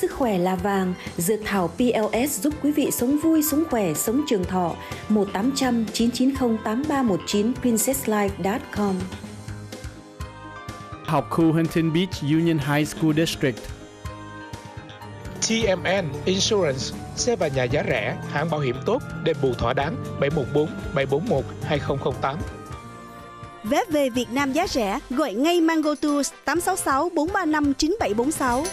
Sức khỏe là vàng, dược thảo PLS giúp quý vị sống vui, sống khỏe, sống trường thọ. 1800 990 8319 princesslife.com Học khu Huntington Beach Union High School District TMN Insurance, xe và nhà giá rẻ, hãng bảo hiểm tốt, đền bù thỏa đáng 714 741 2008. Vé về Việt Nam giá rẻ, gọi ngay Mango Tours 866 435 9746.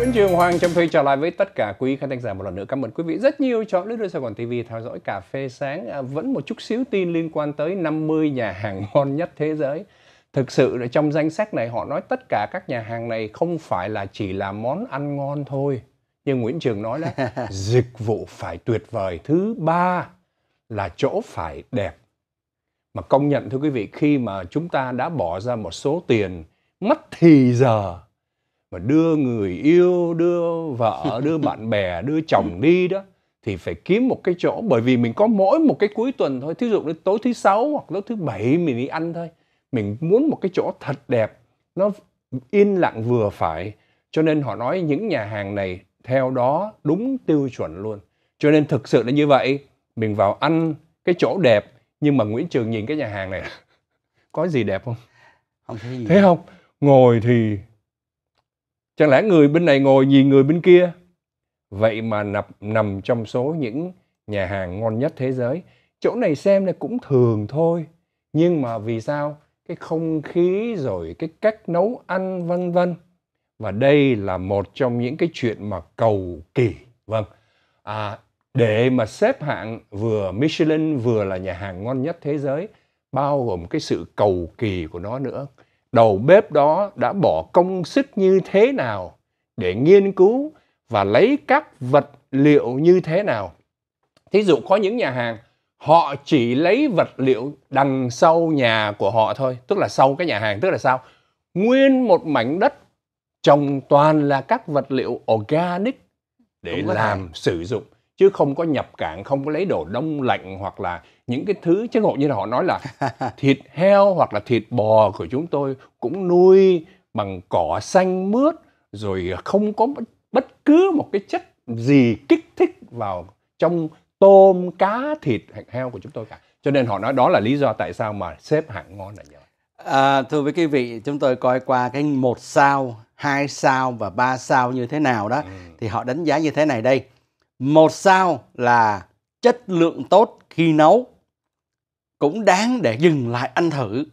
Nguyễn Trường Hoàng Trâm Phi trở lại với tất cả quý khán thính giả một lần nữa. Cảm ơn quý vị rất nhiều cho Đức Sài Gòn TV theo dõi cà phê sáng. À, vẫn một chút xíu tin liên quan tới 50 nhà hàng ngon nhất thế giới. Thực sự là trong danh sách này họ nói tất cả các nhà hàng này không phải là chỉ là món ăn ngon thôi. Nhưng Nguyễn Trường nói là dịch vụ phải tuyệt vời. Thứ ba là chỗ phải đẹp. Mà công nhận thưa quý vị khi mà chúng ta đã bỏ ra một số tiền mất thì giờ mà đưa người yêu đưa vợ đưa bạn bè đưa chồng đi đó thì phải kiếm một cái chỗ bởi vì mình có mỗi một cái cuối tuần thôi thí dụ đến tối thứ sáu hoặc tối thứ bảy mình đi ăn thôi mình muốn một cái chỗ thật đẹp nó yên lặng vừa phải cho nên họ nói những nhà hàng này theo đó đúng tiêu chuẩn luôn cho nên thực sự là như vậy mình vào ăn cái chỗ đẹp nhưng mà Nguyễn Trường nhìn cái nhà hàng này có gì đẹp không không thấy gì thế không ngồi thì Chẳng lẽ người bên này ngồi nhìn người bên kia? Vậy mà nằm, nằm trong số những nhà hàng ngon nhất thế giới. Chỗ này xem là cũng thường thôi. Nhưng mà vì sao? Cái không khí rồi cái cách nấu ăn vân vân. Và đây là một trong những cái chuyện mà cầu kỳ. Vâng. À, để mà xếp hạng vừa Michelin vừa là nhà hàng ngon nhất thế giới bao gồm cái sự cầu kỳ của nó nữa đầu bếp đó đã bỏ công sức như thế nào để nghiên cứu và lấy các vật liệu như thế nào. Thí dụ có những nhà hàng họ chỉ lấy vật liệu đằng sau nhà của họ thôi, tức là sau cái nhà hàng tức là sao? Nguyên một mảnh đất trồng toàn là các vật liệu organic để Đúng làm thầy. sử dụng chứ không có nhập cảng không có lấy đồ đông lạnh hoặc là những cái thứ chứ ngộ như là họ nói là thịt heo hoặc là thịt bò của chúng tôi cũng nuôi bằng cỏ xanh mướt rồi không có bất cứ một cái chất gì kích thích vào trong tôm cá thịt heo của chúng tôi cả cho nên họ nói đó là lý do tại sao mà xếp hạng ngon là như vậy à, thưa với quý vị chúng tôi coi qua cái một sao hai sao và ba sao như thế nào đó ừ. thì họ đánh giá như thế này đây một sao là chất lượng tốt khi nấu, cũng đáng để dừng lại ăn thử.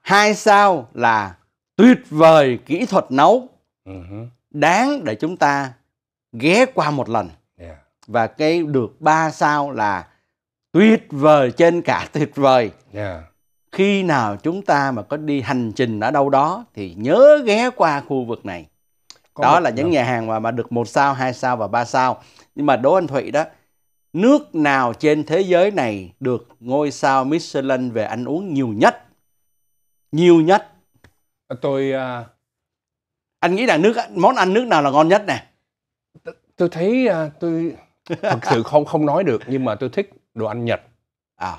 Hai sao là tuyệt vời kỹ thuật nấu, ừ đáng để chúng ta ghé qua một lần. Và cái được ba sao là tuyệt vời trên cả tuyệt vời. Khi nào chúng ta mà có đi hành trình ở đâu đó thì nhớ ghé qua khu vực này. Có đó là những nhà hàng mà mà được một sao, hai sao và ba sao. Nhưng mà đố Anh Thụy đó, nước nào trên thế giới này được ngôi sao Michelin về ăn uống nhiều nhất? Nhiều nhất. Tôi uh... anh nghĩ là nước món ăn nước nào là ngon nhất nè? tôi thấy uh, tôi thật sự không không nói được nhưng mà tôi thích đồ ăn Nhật. À.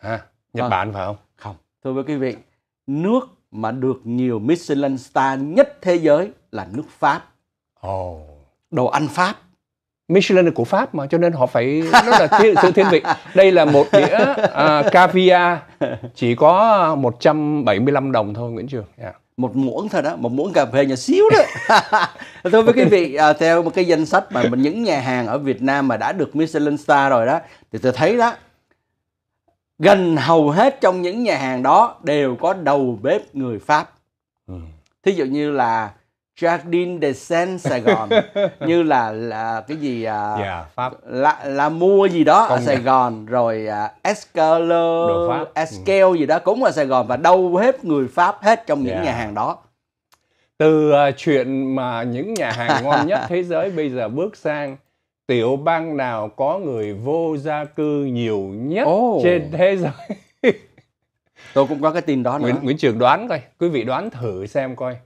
À, Nhật à. Bản phải không? Không. Thưa quý vị, nước mà được nhiều Michelin star nhất thế giới là nước Pháp. Oh. Đồ ăn Pháp. Michelin là của Pháp mà cho nên họ phải rất là thiên, sự thiên vị. Đây là một đĩa à, caviar chỉ có 175 đồng thôi Nguyễn Trường. Yeah. Dạ. Một muỗng thôi đó, một muỗng cà phê nhỏ xíu đó. Thưa với quý vị, à, theo một cái danh sách mà mình những nhà hàng ở Việt Nam mà đã được Michelin star rồi đó thì tôi thấy đó gần hầu hết trong những nhà hàng đó đều có đầu bếp người Pháp. Ừ. Thí dụ như là Jardin de Sen Sài Gòn như là là cái gì à, yeah, dạ, Pháp. là là mua gì đó Công ở Sài Gòn rồi à, Escaler Escale ừ. gì đó cũng ở Sài Gòn và đâu hết người Pháp hết trong những yeah. Dạ. nhà hàng đó từ uh, chuyện mà những nhà hàng ngon nhất thế giới bây giờ bước sang tiểu bang nào có người vô gia cư nhiều nhất oh. trên thế giới tôi cũng có cái tin đó nữa. Nguyễn, Nguyễn Trường đoán coi quý vị đoán thử xem coi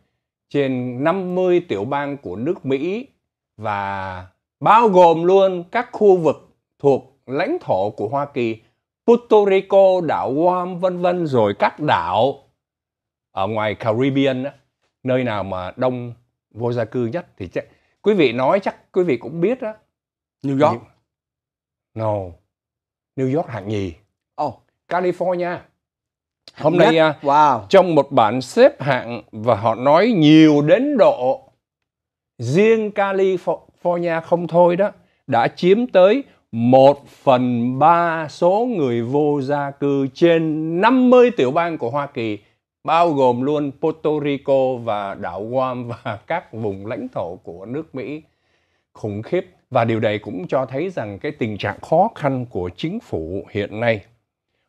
trên 50 tiểu bang của nước Mỹ và bao gồm luôn các khu vực thuộc lãnh thổ của Hoa Kỳ, Puerto Rico, đảo Guam vân vân rồi các đảo ở ngoài Caribbean nơi nào mà đông vô gia cư nhất thì chắc quý vị nói chắc quý vị cũng biết đó. New York. No. New York hạng nhì. Oh, California. Hôm nhất. nay à, wow. trong một bản xếp hạng và họ nói nhiều đến độ riêng California không thôi đó đã chiếm tới 1 phần 3 số người vô gia cư trên 50 tiểu bang của Hoa Kỳ bao gồm luôn Puerto Rico và đảo Guam và các vùng lãnh thổ của nước Mỹ khủng khiếp và điều này cũng cho thấy rằng cái tình trạng khó khăn của chính phủ hiện nay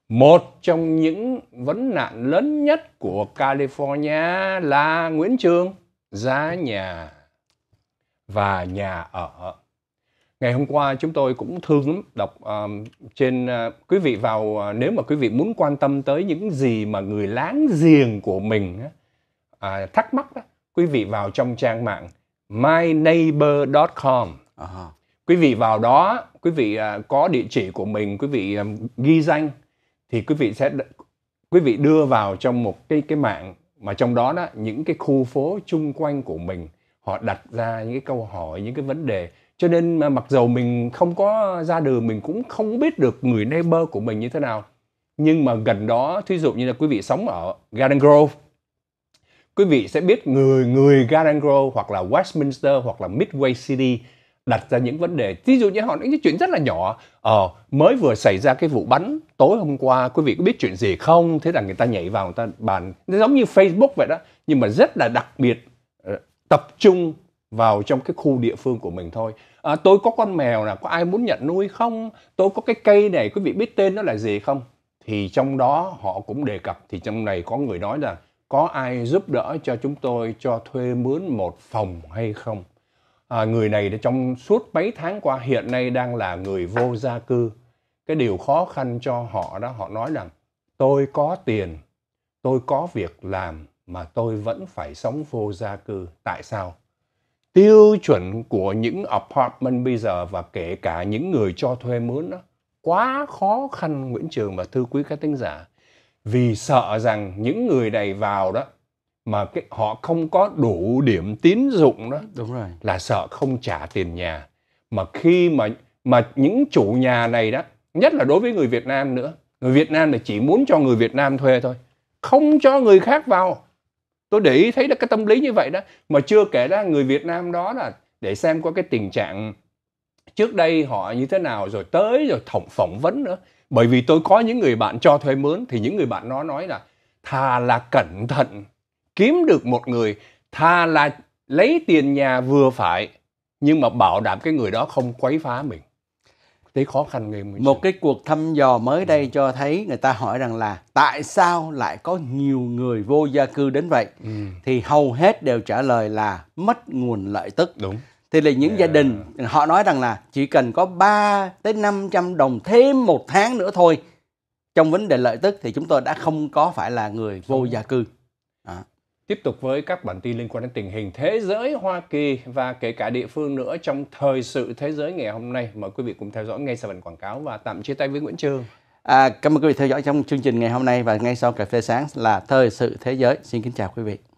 một trong những vấn nạn lớn nhất của California là Nguyễn Trương, giá nhà và nhà ở. Ngày hôm qua chúng tôi cũng thương lắm đọc uh, trên uh, quý vị vào uh, nếu mà quý vị muốn quan tâm tới những gì mà người láng giềng của mình uh, à, thắc mắc đó, quý vị vào trong trang mạng myneighbor.com. Uh-huh. À quý vị vào đó, quý vị uh, có địa chỉ của mình, quý vị uh, ghi danh thì quý vị sẽ quý vị đưa vào trong một cái cái mạng mà trong đó đó những cái khu phố chung quanh của mình họ đặt ra những cái câu hỏi những cái vấn đề cho nên mà mặc dầu mình không có ra đường mình cũng không biết được người neighbor của mình như thế nào nhưng mà gần đó thí dụ như là quý vị sống ở Garden Grove quý vị sẽ biết người người Garden Grove hoặc là Westminster hoặc là Midway City đặt ra những vấn đề ví dụ như họ những cái chuyện rất là nhỏ ờ mới vừa xảy ra cái vụ bắn tối hôm qua quý vị có biết chuyện gì không thế là người ta nhảy vào người ta bàn giống như facebook vậy đó nhưng mà rất là đặc biệt ờ, tập trung vào trong cái khu địa phương của mình thôi à, tôi có con mèo là có ai muốn nhận nuôi không tôi có cái cây này quý vị biết tên nó là gì không thì trong đó họ cũng đề cập thì trong này có người nói là có ai giúp đỡ cho chúng tôi cho thuê mướn một phòng hay không à, người này trong suốt mấy tháng qua hiện nay đang là người vô gia cư cái điều khó khăn cho họ đó họ nói rằng tôi có tiền tôi có việc làm mà tôi vẫn phải sống vô gia cư tại sao tiêu chuẩn của những apartment bây giờ và kể cả những người cho thuê mướn đó quá khó khăn Nguyễn Trường và thư quý các tính giả vì sợ rằng những người này vào đó mà cái họ không có đủ điểm tín dụng đó đúng rồi là sợ không trả tiền nhà mà khi mà mà những chủ nhà này đó nhất là đối với người Việt Nam nữa người Việt Nam là chỉ muốn cho người Việt Nam thuê thôi không cho người khác vào tôi để ý thấy được cái tâm lý như vậy đó mà chưa kể ra người Việt Nam đó là để xem có cái tình trạng trước đây họ như thế nào rồi tới rồi thổng phỏng vấn nữa bởi vì tôi có những người bạn cho thuê mướn thì những người bạn nó nói là thà là cẩn thận kiếm được một người thà là lấy tiền nhà vừa phải nhưng mà bảo đảm cái người đó không quấy phá mình thấy khó khăn nghề mình một cái cuộc thăm dò mới đây ừ. cho thấy người ta hỏi rằng là tại sao lại có nhiều người vô gia cư đến vậy ừ. thì hầu hết đều trả lời là mất nguồn lợi tức đúng thì là những yeah. gia đình họ nói rằng là chỉ cần có 3 tới 500 đồng thêm một tháng nữa thôi trong vấn đề lợi tức thì chúng tôi đã không có phải là người vô gia cư Tiếp tục với các bản tin liên quan đến tình hình thế giới Hoa Kỳ và kể cả địa phương nữa trong thời sự thế giới ngày hôm nay. Mời quý vị cùng theo dõi ngay sau phần quảng cáo và tạm chia tay với Nguyễn Trương. À, cảm ơn quý vị theo dõi trong chương trình ngày hôm nay và ngay sau cà phê sáng là thời sự thế giới. Xin kính chào quý vị.